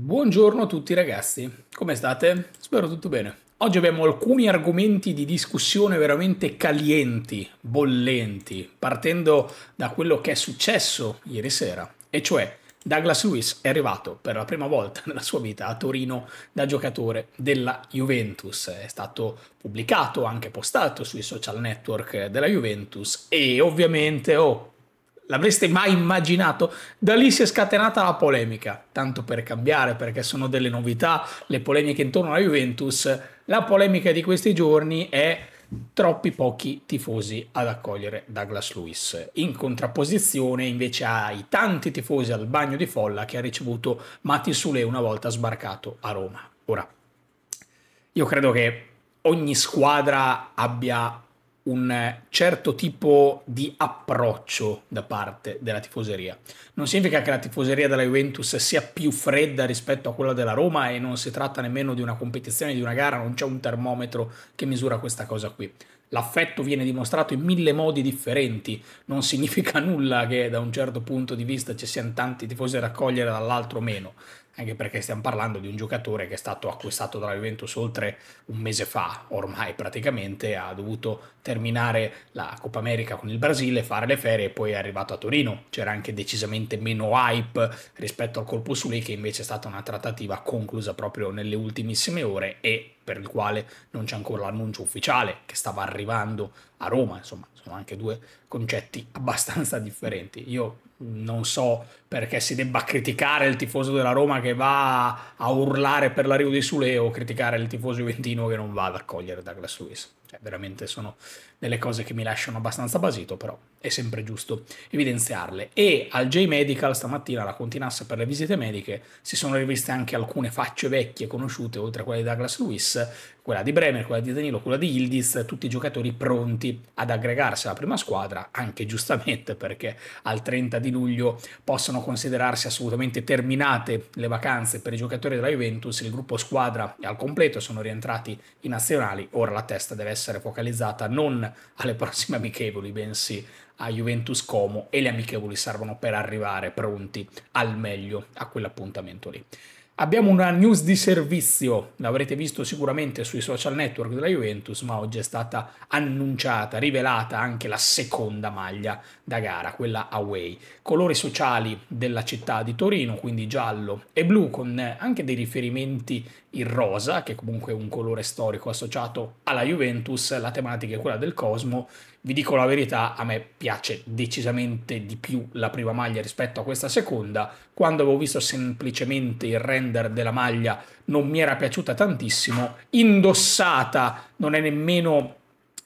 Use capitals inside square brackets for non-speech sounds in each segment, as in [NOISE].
Buongiorno a tutti ragazzi, come state? Spero tutto bene. Oggi abbiamo alcuni argomenti di discussione veramente calienti, bollenti, partendo da quello che è successo ieri sera, e cioè Douglas Lewis è arrivato per la prima volta [LAUGHS] nella sua vita a Torino da giocatore della Juventus. È stato pubblicato, anche postato sui social network della Juventus e ovviamente, oh, L'avreste mai immaginato? Da lì si è scatenata la polemica, tanto per cambiare, perché sono delle novità, le polemiche intorno alla Juventus. La polemica di questi giorni è troppi pochi tifosi ad accogliere Douglas Lewis, in contrapposizione invece ai tanti tifosi al bagno di folla che ha ricevuto Matti Sule una volta sbarcato a Roma. Ora, io credo che ogni squadra abbia un certo tipo di approccio da parte della tifoseria. Non significa che la tifoseria della Juventus sia più fredda rispetto a quella della Roma e non si tratta nemmeno di una competizione, di una gara, non c'è un termometro che misura questa cosa qui. L'affetto viene dimostrato in mille modi differenti, non significa [LAUGHS] nulla che da un certo punto di vista ci siano tanti tifosi da raccogliere dall'altro meno, anche perché stiamo parlando di un giocatore che è stato acquistato dalla Juventus oltre un mese fa, ormai praticamente, ha dovuto terminare la Coppa America con il Brasile, fare le ferie e poi è arrivato a Torino. C'era anche decisamente meno hype rispetto al colpo su lei che invece è stata una trattativa conclusa proprio nelle ultimissime ore e per il quale non c'è ancora l'annuncio ufficiale che stava arrivando a Roma, insomma sono anche due concetti [LAUGHS] abbastanza differenti. Io non so perché si debba criticare il tifoso della Roma che va a urlare per l'arrivo di Sule o criticare il tifoso juventino che non va ad accogliere Douglas Lewis. Cioè, veramente sono delle cose che mi lasciano abbastanza basito, però è sempre giusto evidenziarle. E al J Medical stamattina, la continassa per le visite mediche, si sono riviste anche alcune facce vecchie conosciute, oltre a quelle di Douglas Lewis, quella di Bremer, quella di Danilo, quella di Ildiz, tutti i giocatori pronti ad aggregarsi alla prima squadra, anche giustamente perché al 30 di luglio possono possono considerarsi assolutamente terminate le vacanze per i giocatori della Juventus, il gruppo squadra è al completo, sono rientrati i nazionali, ora la testa deve essere focalizzata non alle prossime amichevoli, bensì a Juventus Como e le amichevoli servono per arrivare pronti al meglio a quell'appuntamento lì. Abbiamo una news di servizio, l'avrete visto sicuramente sui social network della Juventus, ma oggi è stata annunciata, rivelata anche la seconda maglia da gara, quella away. Colori sociali della città di Torino, quindi giallo e blu, con anche dei riferimenti il rosa, che comunque è un colore storico associato alla Juventus, la tematica è quella del cosmo. Vi dico la verità, a me piace decisamente di più la prima maglia rispetto a questa seconda. Quando avevo visto semplicemente il render della maglia non mi era piaciuta tantissimo. Indossata non è nemmeno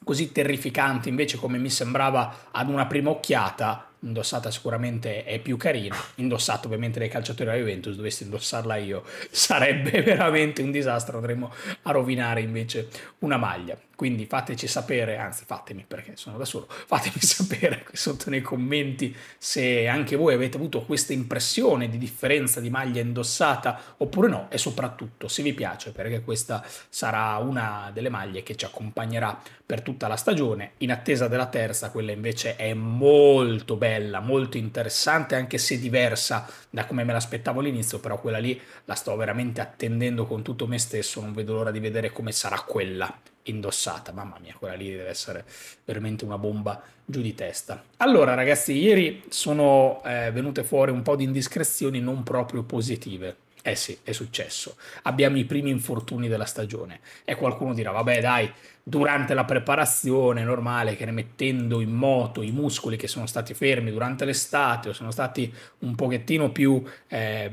così terrificante invece come mi sembrava ad una prima occhiata indossata sicuramente è più carina, indossata ovviamente dai calciatori della Juventus, dovessi indossarla io [LAUGHS] sarebbe veramente un disastro, andremo a rovinare invece una maglia. Quindi fateci sapere, anzi fatemi perché sono da solo, [LAUGHS] fatemi sapere qui sotto nei commenti se anche voi avete avuto questa impressione di differenza di maglia indossata oppure no e soprattutto se vi piace perché questa sarà una delle maglie che ci accompagnerà per tutta la stagione. In attesa della terza, quella invece è molto bella, molto interessante anche se diversa da come me l'aspettavo all'inizio, però quella lì la sto veramente attendendo con tutto me stesso, non vedo l'ora di vedere come sarà quella indossata. Mamma mia, quella lì deve essere veramente una bomba giù di testa. Allora, ragazzi, ieri sono eh, venute fuori un po' di indiscrezioni non proprio positive. Eh sì, è successo. Abbiamo i primi infortuni della stagione e qualcuno dirà, vabbè dai, durante la preparazione è normale che rimettendo in moto i muscoli che sono stati fermi durante l'estate o sono stati un pochettino più eh,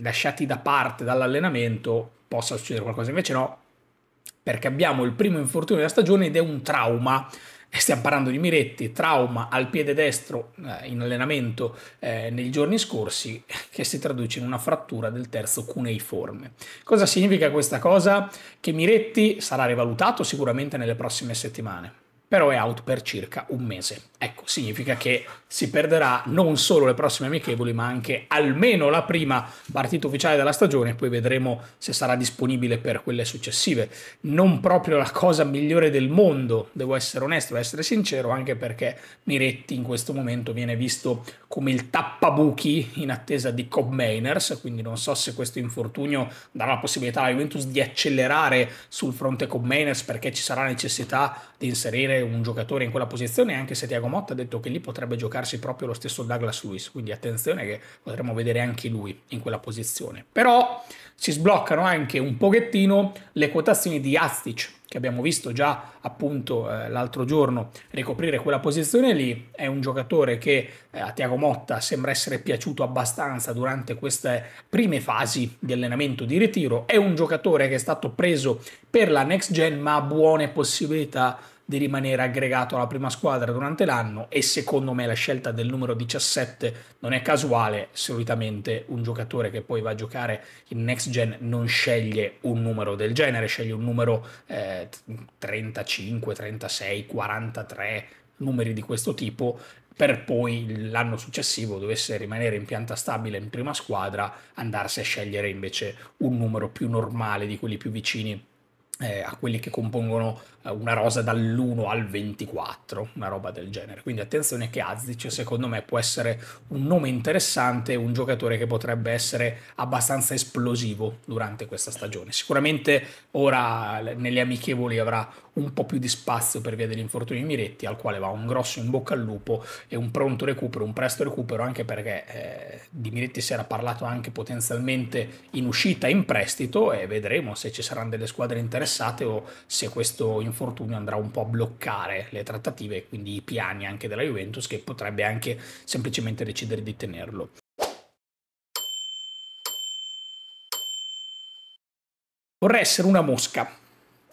lasciati da parte dall'allenamento, possa succedere qualcosa. Invece no, perché abbiamo il primo infortunio della stagione ed è un trauma. Stiamo parlando di Miretti, trauma al piede destro eh, in allenamento eh, nei giorni scorsi, che si traduce in una frattura del terzo cuneiforme. Cosa significa questa cosa? Che Miretti sarà rivalutato sicuramente nelle prossime settimane però è out per circa un mese. Ecco, significa che si perderà non solo le prossime amichevoli, ma anche almeno la prima partita ufficiale della stagione, poi vedremo se sarà disponibile per quelle successive. Non proprio la cosa migliore del mondo, devo essere onesto, devo essere sincero, anche perché Miretti in questo momento viene visto come il tappabuchi in attesa di Cobb Mainers, quindi non so se questo infortunio darà la possibilità alla Juventus di accelerare sul fronte Cobb Mainers perché ci sarà necessità di inserire un giocatore in quella posizione, anche se Tiago Motta ha detto che lì potrebbe giocarsi proprio lo stesso Douglas Lewis, quindi attenzione che potremmo vedere anche lui in quella posizione. Però si sbloccano anche un pochettino le quotazioni di Astic, che abbiamo visto già appunto eh, l'altro giorno ricoprire quella posizione lì, è un giocatore che eh, a Tiago Motta sembra essere piaciuto abbastanza durante queste prime fasi di allenamento di ritiro, è un giocatore che è stato preso per la next gen ma ha buone possibilità di rimanere aggregato alla prima squadra durante l'anno e secondo me la scelta del numero 17 non è casuale, solitamente un giocatore che poi va a giocare in next gen non sceglie un numero del genere, sceglie un numero eh, 35, 36, 43, numeri di questo tipo per poi l'anno successivo dovesse rimanere in pianta stabile in prima squadra, andarsi a scegliere invece un numero più normale di quelli più vicini eh, a quelli che compongono eh, una rosa dall'1 al 24, una roba del genere. Quindi attenzione che Azdic secondo me può essere un nome interessante, un giocatore che potrebbe essere abbastanza esplosivo durante questa stagione. Sicuramente ora nelle amichevoli avrà un po' più di spazio per via degli infortuni Miretti, al quale va un grosso in bocca al lupo e un pronto recupero, un presto recupero, anche perché eh, di Miretti si era parlato anche potenzialmente in uscita in prestito e vedremo se ci saranno delle squadre interessate o se questo infortunio andrà un po' a bloccare le trattative e quindi i piani anche della Juventus che potrebbe anche semplicemente decidere di tenerlo. Vorrei essere una mosca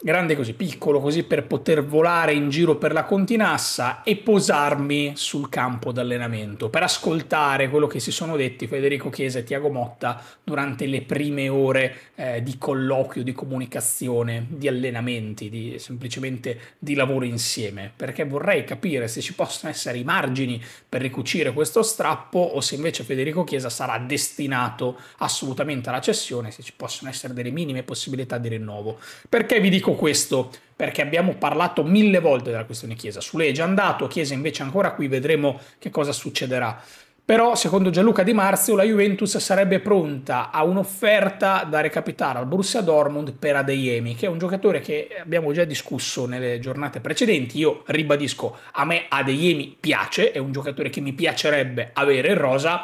grande così, piccolo così per poter volare in giro per la continassa e posarmi sul campo d'allenamento per ascoltare quello che si sono detti Federico Chiesa e Tiago Motta durante le prime ore eh, di colloquio, di comunicazione, di allenamenti, di, semplicemente di lavoro insieme, perché vorrei capire se ci possono essere i margini per ricucire questo strappo o se invece Federico Chiesa sarà destinato assolutamente alla cessione, se ci possono essere delle minime possibilità di rinnovo. Perché vi dico dico questo perché abbiamo parlato mille volte della questione Chiesa. Su lei è già andato, Chiesa invece ancora qui, vedremo che cosa succederà. Però, secondo Gianluca Di Marzio, la Juventus sarebbe pronta a un'offerta da recapitare al Borussia Dortmund per Adeyemi, che è un giocatore che abbiamo già discusso nelle giornate precedenti. Io ribadisco, a me Adeyemi piace, è un giocatore che mi piacerebbe avere in rosa,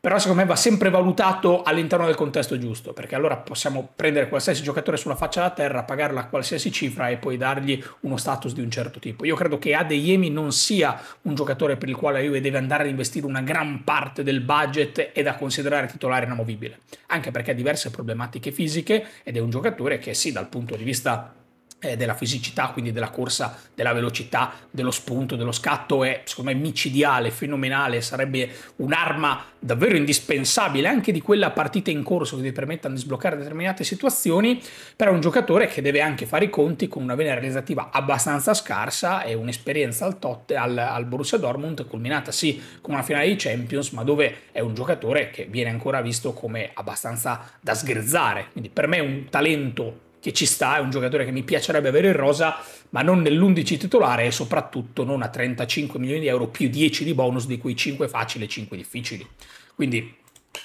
però secondo me va sempre valutato all'interno del contesto giusto, perché allora possiamo prendere qualsiasi giocatore sulla faccia della terra, pagarla a qualsiasi cifra e poi dargli uno status di un certo tipo. Io credo che Adeyemi non sia un giocatore per il quale la Juve deve andare ad investire una gran parte del budget e da considerare titolare inamovibile, anche perché ha diverse problematiche fisiche ed è un giocatore che sì, dal punto di vista eh, della fisicità, quindi della corsa, della velocità, dello spunto, dello scatto è secondo me micidiale, fenomenale, sarebbe un'arma davvero indispensabile anche di quella partita in corso che ti permettano di sbloccare determinate situazioni, però è un giocatore che deve anche fare i conti con una vena realizzativa abbastanza scarsa e un'esperienza al, tot, al, al Borussia Dortmund culminata sì con una finale di Champions, ma dove è un giocatore che viene ancora visto come abbastanza da sgrezzare, quindi per me è un talento che ci sta, è un giocatore che mi piacerebbe avere in rosa, ma non nell'11 titolare e soprattutto non a 35 milioni di euro più 10 di bonus, di cui 5 facili e 5 difficili. Quindi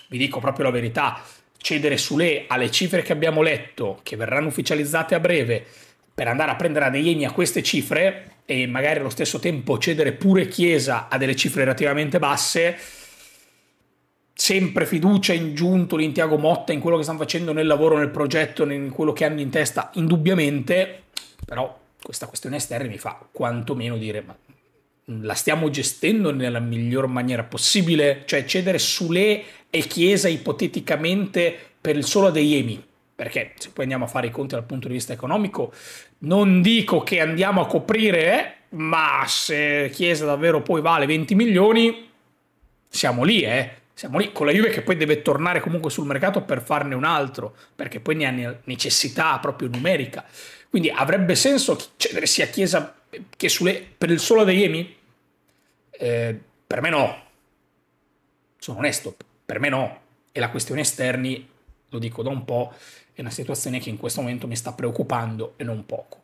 vi dico proprio la verità, cedere Sule alle cifre che abbiamo letto, che verranno ufficializzate a breve, per andare a prendere Adeyemi a queste cifre e magari allo stesso tempo cedere pure Chiesa a delle cifre relativamente basse, sempre fiducia in Giuntoli, in Tiago Motta, in quello che stanno facendo nel lavoro, nel progetto, in quello che hanno in testa, indubbiamente, però questa questione esterna mi fa quantomeno dire ma la stiamo gestendo nella miglior maniera possibile, cioè cedere Sule e Chiesa ipoteticamente per il solo dei Emi, perché se poi andiamo a fare i conti dal punto di vista economico, non dico che andiamo a coprire, eh, ma se Chiesa davvero poi vale 20 milioni, siamo lì, eh siamo lì con la Juve che poi deve tornare comunque sul mercato per farne un altro, perché poi ne ha necessità proprio numerica. Quindi avrebbe senso cedere cioè, sia Chiesa che sulle, per il solo Adeyemi? Eh, per me no. Sono onesto, per me no. E la questione esterni, lo dico da un po', è una situazione che in questo momento mi sta preoccupando e non poco.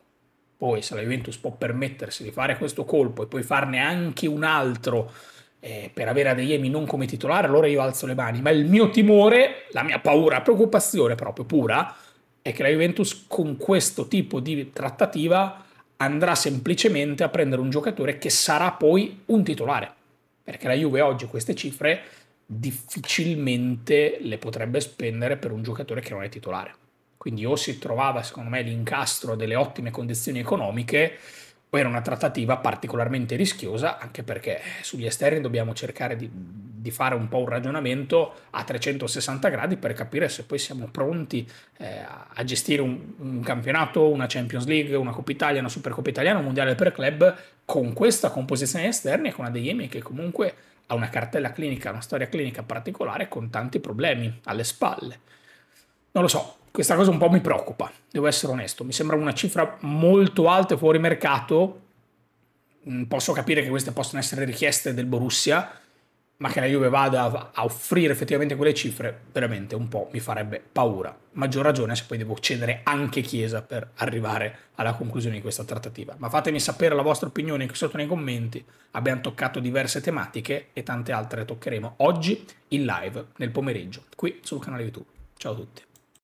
Poi se la Juventus può permettersi di fare questo colpo e poi farne anche un altro eh, per avere Adeyemi non come titolare, allora io alzo le mani. Ma il mio timore, la mia paura, preoccupazione proprio pura, è che la Juventus con questo tipo di trattativa andrà semplicemente a prendere un giocatore che sarà poi un titolare. Perché la Juve oggi queste cifre difficilmente le potrebbe spendere per un giocatore che non è titolare. Quindi o si trovava, secondo me, l'incastro delle ottime condizioni economiche poi era una trattativa particolarmente rischiosa, anche perché eh, sugli esterni dobbiamo cercare di, di fare un po' un ragionamento a 360 gradi per capire se poi siamo pronti eh, a gestire un, un, campionato, una Champions League, una Coppa Italia, una Supercoppa Italiana, un Mondiale per club con questa composizione esterna e con Adeyemi che comunque ha una cartella clinica, una storia clinica particolare con tanti problemi alle spalle. Non lo so, questa cosa un po' mi preoccupa, devo essere onesto, mi sembra una cifra molto alta e fuori mercato, mm, posso capire che queste possono essere richieste del Borussia, ma che la Juve vada a offrire effettivamente quelle cifre, veramente un po' mi farebbe paura. Maggior ragione se poi devo cedere anche Chiesa per arrivare alla conclusione di questa trattativa. Ma fatemi sapere la vostra opinione qui sotto nei commenti, abbiamo toccato diverse tematiche e tante altre toccheremo oggi in live nel pomeriggio qui sul canale YouTube. Ciao a tutti.